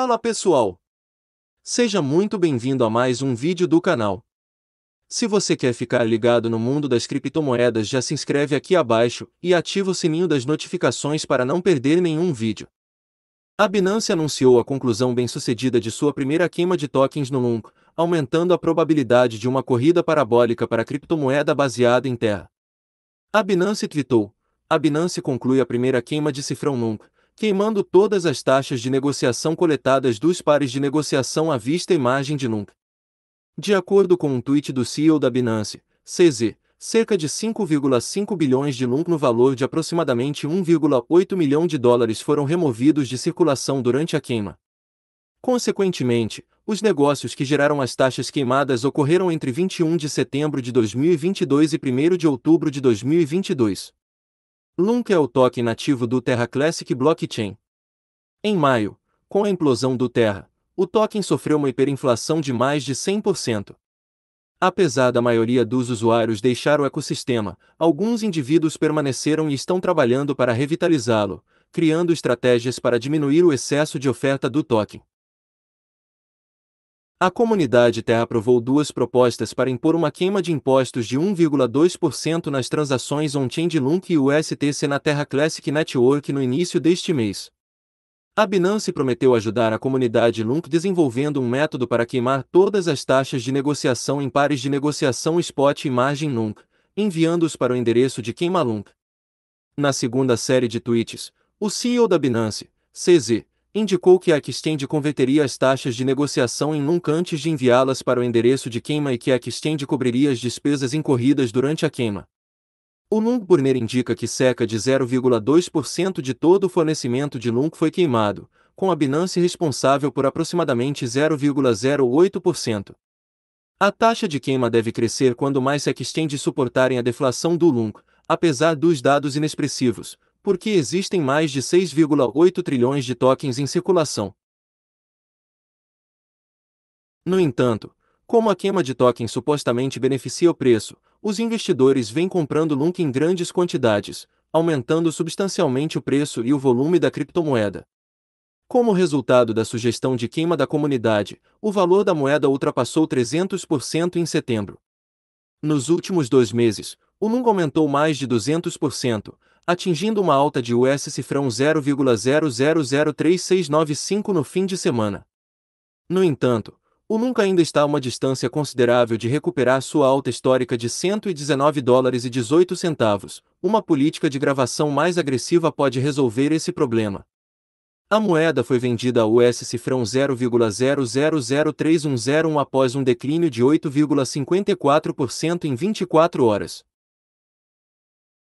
Fala pessoal! Seja muito bem-vindo a mais um vídeo do canal. Se você quer ficar ligado no mundo das criptomoedas já se inscreve aqui abaixo e ativa o sininho das notificações para não perder nenhum vídeo. A Binance anunciou a conclusão bem-sucedida de sua primeira queima de tokens no LUNC, aumentando a probabilidade de uma corrida parabólica para a criptomoeda baseada em terra. A Binance tweetou, a Binance conclui a primeira queima de cifrão LUNC, queimando todas as taxas de negociação coletadas dos pares de negociação à vista e margem de nunca. De acordo com um tweet do CEO da Binance, CZ, cerca de 5,5 bilhões de LUNC no valor de aproximadamente 1,8 milhão de dólares foram removidos de circulação durante a queima. Consequentemente, os negócios que geraram as taxas queimadas ocorreram entre 21 de setembro de 2022 e 1 de outubro de 2022. LUNC é o token nativo do Terra Classic Blockchain. Em maio, com a implosão do Terra, o token sofreu uma hiperinflação de mais de 100%. Apesar da maioria dos usuários deixar o ecossistema, alguns indivíduos permaneceram e estão trabalhando para revitalizá-lo, criando estratégias para diminuir o excesso de oferta do token. A comunidade Terra aprovou duas propostas para impor uma queima de impostos de 1,2% nas transações on-chain de LUNC e USTC na Terra Classic Network no início deste mês. A Binance prometeu ajudar a comunidade LUNC desenvolvendo um método para queimar todas as taxas de negociação em pares de negociação spot e margem LUNC, enviando-os para o endereço de queima Lunk. Na segunda série de tweets, o CEO da Binance, CZ, indicou que a Exchange converteria as taxas de negociação em nunca antes de enviá-las para o endereço de queima e que a Exchange cobriria as despesas incorridas durante a queima. O NUNC Burner indica que cerca de 0,2% de todo o fornecimento de NUNC foi queimado, com a Binance responsável por aproximadamente 0,08%. A taxa de queima deve crescer quando mais se extende suportarem a deflação do NUNC, apesar dos dados inexpressivos, porque existem mais de 6,8 trilhões de tokens em circulação. No entanto, como a queima de tokens supostamente beneficia o preço, os investidores vêm comprando LUNC em grandes quantidades, aumentando substancialmente o preço e o volume da criptomoeda. Como resultado da sugestão de queima da comunidade, o valor da moeda ultrapassou 300% em setembro. Nos últimos dois meses, o LUNC aumentou mais de 200%, atingindo uma alta de US cifrão 0,0003695 no fim de semana. No entanto, o Nunca ainda está a uma distância considerável de recuperar sua alta histórica de 119 dólares e 18 centavos. Uma política de gravação mais agressiva pode resolver esse problema. A moeda foi vendida a US cifrão 0,000310 após um declínio de 8,54% em 24 horas.